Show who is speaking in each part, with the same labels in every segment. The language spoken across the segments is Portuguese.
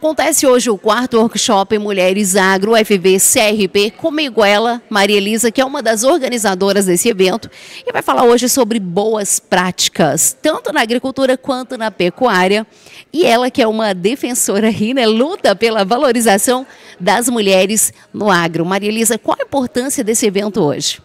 Speaker 1: Acontece hoje o quarto workshop Mulheres Agro FB CRP. Comigo ela, Maria Elisa, que é uma das organizadoras desse evento, e vai falar hoje sobre boas práticas, tanto na agricultura quanto na pecuária. E ela que é uma defensora aí, né, luta pela valorização das mulheres no agro. Maria Elisa, qual a importância desse evento hoje?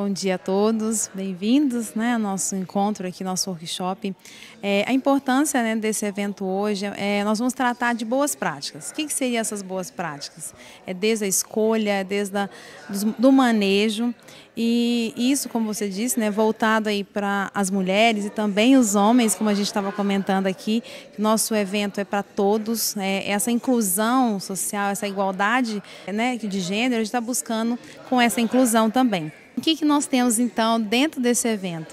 Speaker 2: Bom dia a todos, bem-vindos né, ao nosso encontro aqui, nosso workshop. É, a importância né, desse evento hoje, é, é, nós vamos tratar de boas práticas. O que, que seriam essas boas práticas? É desde a escolha, é desde a, do, do manejo e isso, como você disse, né, voltado aí para as mulheres e também os homens, como a gente estava comentando aqui, nosso evento é para todos. É, essa inclusão social, essa igualdade né, de gênero, a gente está buscando com essa inclusão também. O que, que nós temos então dentro desse evento?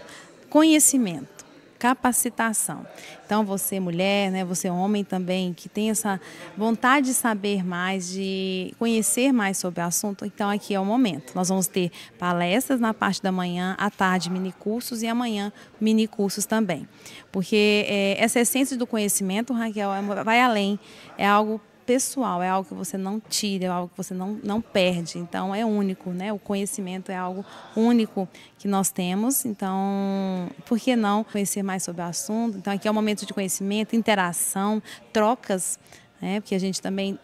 Speaker 2: Conhecimento capacitação. Então, você mulher, né, você homem também, que tem essa vontade de saber mais, de conhecer mais sobre o assunto, então aqui é o momento. Nós vamos ter palestras na parte da manhã, à tarde mini cursos e amanhã mini cursos também. Porque é, essa essência do conhecimento, Raquel, é, vai além, é algo pessoal, é algo que você não tira, é algo que você não, não perde. Então é único, né? O conhecimento é algo único que nós temos. Então, por que não conhecer mais sobre o assunto? Então aqui é um momento de conhecimento, interação, trocas, né? Porque a gente também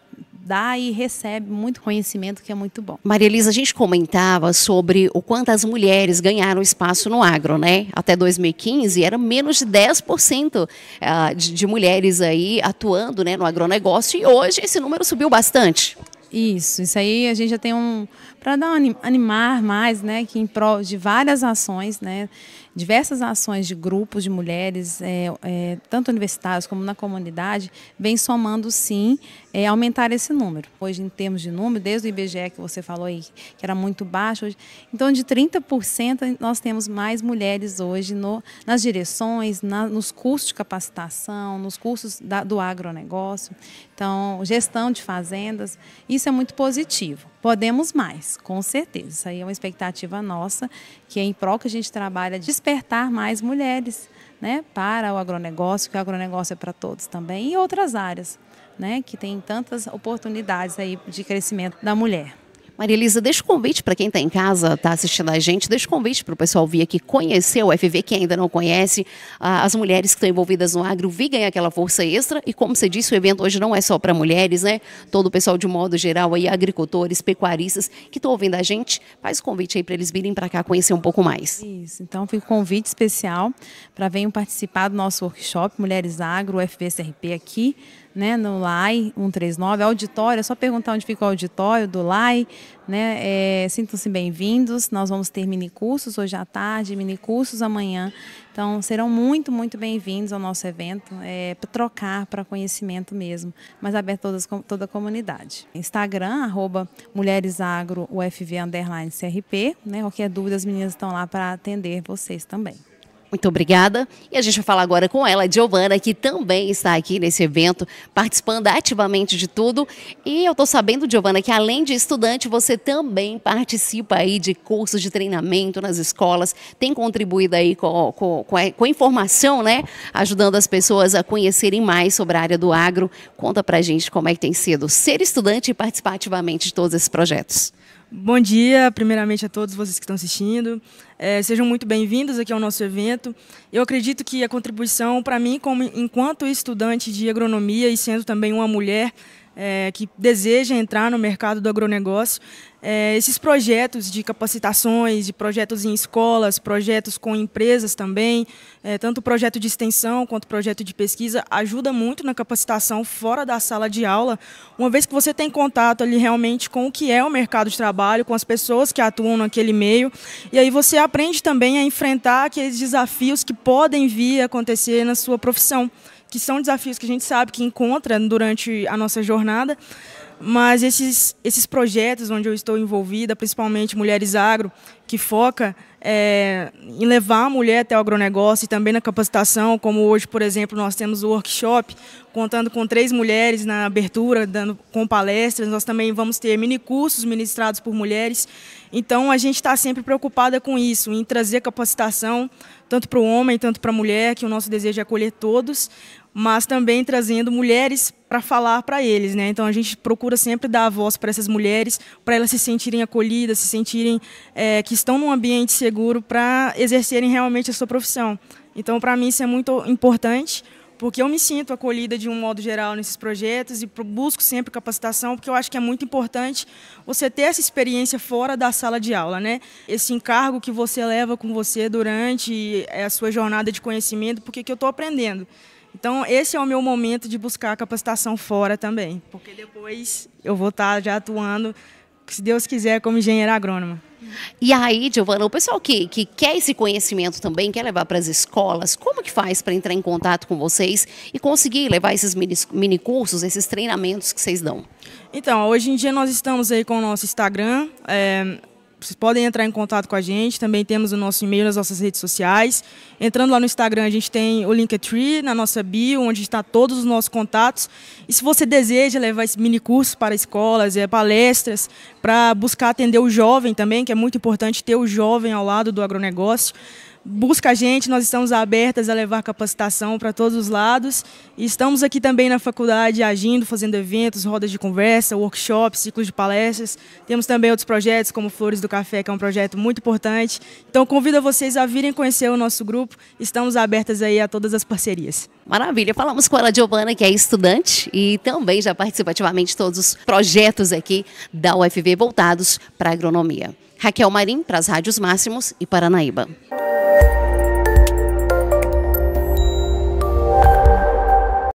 Speaker 2: dá e recebe muito conhecimento que é muito bom. Maria Elisa,
Speaker 1: a gente comentava sobre o quanto as mulheres ganharam espaço no agro, né? Até 2015 era menos de 10% ah, de mulheres aí atuando né, no agronegócio
Speaker 2: e hoje esse número subiu bastante. Isso, isso aí a gente já tem um para dar animar mais, né, que em prol de várias ações, né, diversas ações de grupos de mulheres, é, é, tanto universitárias como na comunidade, vem somando sim é, aumentar esse número. Hoje, em termos de número, desde o IBGE que você falou aí, que era muito baixo, hoje, então de 30% nós temos mais mulheres hoje no, nas direções, na, nos cursos de capacitação, nos cursos da, do agronegócio, então gestão de fazendas, isso é muito positivo. Podemos mais, com certeza. Isso aí é uma expectativa nossa, que é em prol que a gente trabalha despertar mais mulheres né, para o agronegócio, que o agronegócio é para todos também, e outras áreas, né, que tem tantas oportunidades aí de crescimento da mulher. Maria Elisa, deixa o convite para quem
Speaker 1: está em casa, está assistindo a gente, deixa o convite para o pessoal vir aqui conhecer o FV, que ainda não conhece, as mulheres que estão envolvidas no agro, vir ganhar aquela força extra. E como você disse, o evento hoje não é só para mulheres, né? Todo o pessoal de modo geral aí, agricultores, pecuaristas que estão ouvindo a gente,
Speaker 2: faz o convite aí para eles virem para cá conhecer um pouco mais. Isso, então fica o convite especial para venham participar do nosso workshop Mulheres Agro, FVCRP aqui, né, no LAI 139, auditório, é só perguntar onde fica o auditório do LAI, né? É, Sintam-se bem-vindos. Nós vamos ter mini cursos hoje à tarde, mini cursos amanhã. Então, serão muito, muito bem-vindos ao nosso evento, é, para trocar para conhecimento mesmo, mas aberto a toda a comunidade. Instagram, arroba CRP. Né? Qualquer dúvida, as meninas estão lá para atender vocês também.
Speaker 1: Muito obrigada. E a gente vai falar agora com ela, Giovana, que também está aqui nesse evento, participando ativamente de tudo. E eu estou sabendo, Giovana, que além de estudante, você também participa aí de cursos de treinamento nas escolas, tem contribuído aí com, com, com, a, com a informação, né? Ajudando as pessoas a conhecerem mais sobre a área do agro. Conta pra gente como é que tem sido ser estudante e participar ativamente de todos esses projetos.
Speaker 3: Bom dia, primeiramente a todos vocês que estão assistindo. É, sejam muito bem-vindos aqui ao nosso evento. Eu acredito que a contribuição para mim, como enquanto estudante de agronomia e sendo também uma mulher, é, que deseja entrar no mercado do agronegócio, é, esses projetos de capacitações, de projetos em escolas, projetos com empresas também, é, tanto projeto de extensão quanto projeto de pesquisa, ajuda muito na capacitação fora da sala de aula, uma vez que você tem contato ali realmente com o que é o mercado de trabalho, com as pessoas que atuam naquele meio, e aí você aprende também a enfrentar aqueles desafios que podem vir a acontecer na sua profissão que são desafios que a gente sabe que encontra durante a nossa jornada, mas esses, esses projetos onde eu estou envolvida, principalmente Mulheres Agro, que foca é, em levar a mulher até o agronegócio e também na capacitação, como hoje, por exemplo, nós temos o workshop contando com três mulheres na abertura, dando com palestras. Nós também vamos ter mini cursos ministrados por mulheres. Então, a gente está sempre preocupada com isso, em trazer capacitação tanto para o homem, tanto para a mulher, que o nosso desejo é acolher todos, mas também trazendo mulheres para falar para eles, né? Então a gente procura sempre dar a voz para essas mulheres, para elas se sentirem acolhidas, se sentirem é, que estão num ambiente seguro para exercerem realmente a sua profissão. Então, para mim, isso é muito importante, porque eu me sinto acolhida de um modo geral nesses projetos e busco sempre capacitação, porque eu acho que é muito importante você ter essa experiência fora da sala de aula, né? Esse encargo que você leva com você durante a sua jornada de conhecimento, porque que eu estou aprendendo. Então, esse é o meu momento de buscar capacitação fora também, porque depois eu vou estar tá já atuando se Deus quiser, como engenheira agrônoma.
Speaker 1: E aí, Giovana, o pessoal que, que quer esse conhecimento também, quer levar para as escolas, como que faz para entrar em contato com vocês e conseguir levar esses mini, mini cursos, esses treinamentos
Speaker 3: que vocês dão? Então, hoje em dia nós estamos aí com o nosso Instagram, é, vocês podem entrar em contato com a gente, também temos o nosso e-mail nas nossas redes sociais. Entrando lá no Instagram, a gente tem o Linktree na nossa bio, onde está todos os nossos contatos. E se você deseja levar esse mini curso para escolas, eh, palestras, para buscar atender o jovem também, que é muito importante ter o jovem ao lado do agronegócio, busca a gente, nós estamos abertas a levar capacitação para todos os lados. E estamos aqui também na faculdade agindo, fazendo eventos, rodas de conversa, workshops, ciclos de palestras. Temos também outros projetos, como Flores do Café, que é um projeto muito importante. Então convido vocês a virem conhecer o nosso grupo. Estamos abertas aí a todas as parcerias. Maravilha. Falamos com a Giovana, que é estudante e também já
Speaker 1: participa ativamente de todos os projetos aqui da UFV voltados para a agronomia. Raquel Marim, para as Rádios Máximos e Paranaíba.